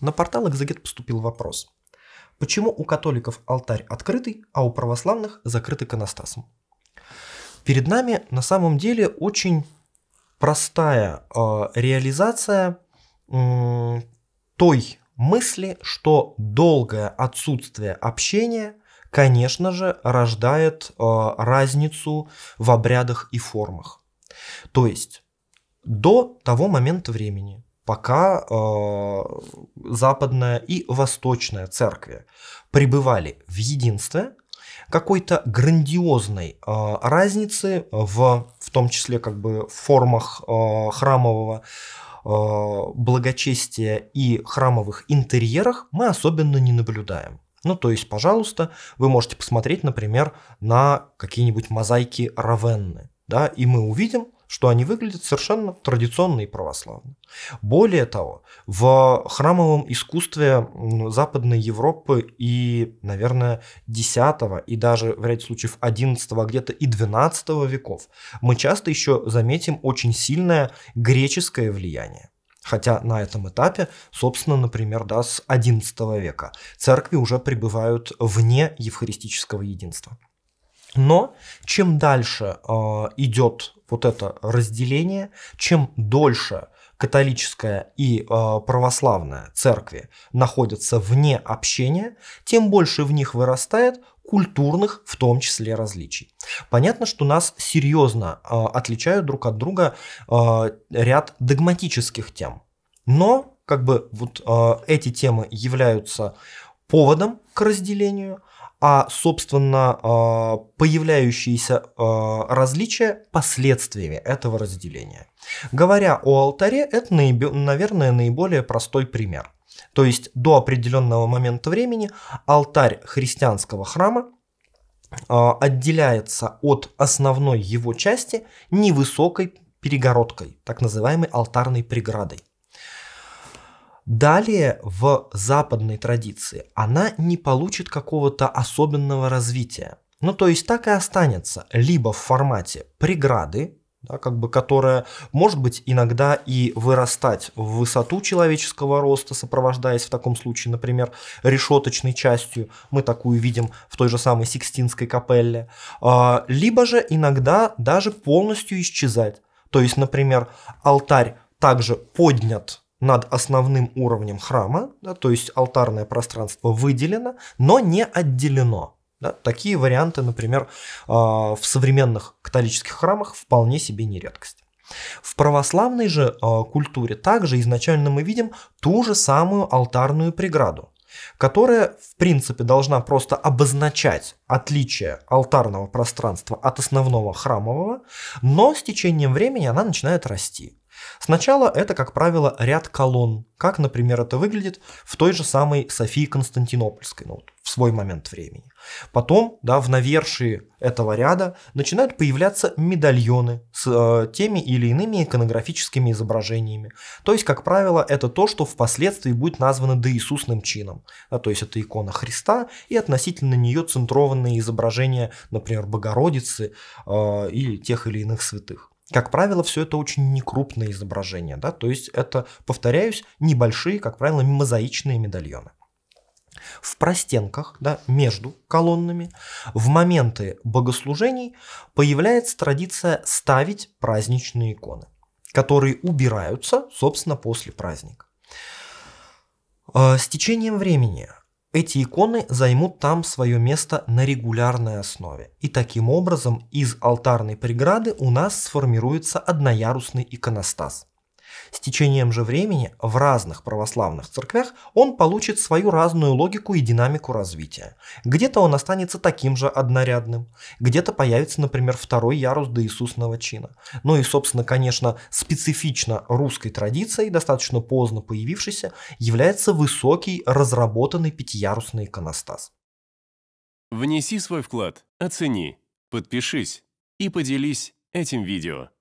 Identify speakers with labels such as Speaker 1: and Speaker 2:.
Speaker 1: На портал Экзегет поступил вопрос. Почему у католиков алтарь открытый, а у православных закрыт иконостасом? Перед нами на самом деле очень простая э, реализация э, той мысли, что долгое отсутствие общения, конечно же, рождает э, разницу в обрядах и формах. То есть до того момента времени, пока э, западная и восточная церкви пребывали в единстве, какой-то грандиозной э, разницы в, в том числе как бы в формах э, храмового э, благочестия и храмовых интерьерах мы особенно не наблюдаем. Ну, то есть, пожалуйста, вы можете посмотреть, например, на какие-нибудь мозаики Равенны, да, и мы увидим, что они выглядят совершенно традиционно и православно. Более того, в храмовом искусстве Западной Европы и, наверное, X и даже в ряде случаев XI, а где-то и XII веков мы часто еще заметим очень сильное греческое влияние. Хотя на этом этапе, собственно, например, да, с XI века церкви уже пребывают вне евхаристического единства. Но чем дальше э, а, идет вот это разделение, чем дольше католическая и э, православная церкви находятся вне общения, тем больше в них вырастает культурных, в том числе, различий. Понятно, что нас серьезно э, а, отличают друг от друга э, ряд догматических тем. Но как бы вот э, эти темы являются поводом к разделению – а, собственно, а, появляющиеся а, различия последствиями этого разделения. Говоря о алтаре, это, наверное, наиболее простой пример. То есть до определенного момента времени алтарь христианского храма а, отделяется от основной его части невысокой перегородкой, так называемой алтарной преградой. Далее в западной традиции она не получит какого-то особенного развития. Ну, то есть так и останется либо в формате преграды, да, как бы, которая может быть иногда и вырастать в высоту человеческого роста, сопровождаясь в таком случае, например, решеточной частью, мы такую видим в той же самой Сикстинской капелле, а, либо же иногда даже полностью исчезать. То есть, например, алтарь также поднят над основным уровнем храма, да, то есть алтарное пространство выделено, но не отделено. Да. Такие варианты, например, а, в современных католических храмах вполне себе не редкость. В православной же а, культуре также изначально мы видим ту же самую алтарную преграду, которая, в принципе, должна просто обозначать отличие алтарного пространства от основного храмового, но с течением времени она начинает расти. Сначала это, как правило, ряд колонн, как, например, это выглядит в той же самой Софии Константинопольской, ну, вот, в свой момент времени. Потом, да, в навершии этого ряда начинают появляться медальоны с э, теми или иными иконографическими изображениями. То есть, как правило, это то, что впоследствии будет названо доисусным чином. Да, то есть, это икона Христа и относительно нее центрованные изображения, например, Богородицы э, или тех или иных святых. Как правило, все это очень некрупные изображения, да, то есть это, повторяюсь, небольшие, как правило, мозаичные медальоны. В простенках, да, между колоннами, в моменты богослужений появляется традиция ставить праздничные иконы, которые убираются, собственно, после праздника. Э, с течением времени эти иконы займут там свое место на регулярной основе. И таким образом из алтарной преграды у нас сформируется одноярусный иконостас. С течением же времени в разных православных церквях он получит свою разную логику и динамику развития. Где-то он останется таким же однорядным, где-то появится, например, второй ярус до Иисусного чина. Ну и, собственно, конечно, специфично русской традицией, достаточно поздно появившейся, является высокий разработанный пятиярусный иконостас. Внеси свой вклад, оцени, подпишись и поделись этим видео.